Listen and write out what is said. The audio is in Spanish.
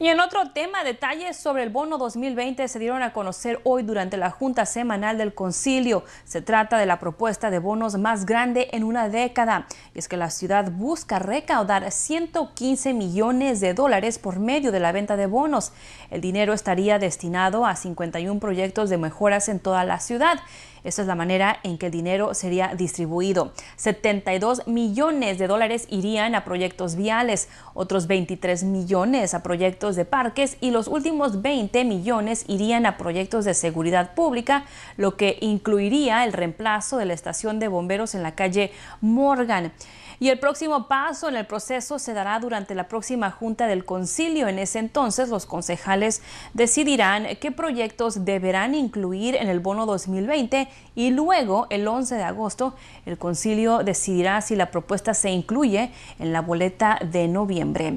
Y en otro tema, detalles sobre el bono 2020 se dieron a conocer hoy durante la Junta Semanal del Concilio. Se trata de la propuesta de bonos más grande en una década. Y es que la ciudad busca recaudar 115 millones de dólares por medio de la venta de bonos. El dinero estaría destinado a 51 proyectos de mejoras en toda la ciudad. Esta es la manera en que el dinero sería distribuido. 72 millones de dólares irían a proyectos viales, otros 23 millones a proyectos de parques y los últimos 20 millones irían a proyectos de seguridad pública, lo que incluiría el reemplazo de la estación de bomberos en la calle Morgan y el próximo paso en el proceso se dará durante la próxima junta del concilio. En ese entonces los concejales decidirán qué proyectos deberán incluir en el bono 2020 y luego el 11 de agosto el concilio decidirá si la propuesta se incluye en la boleta de noviembre.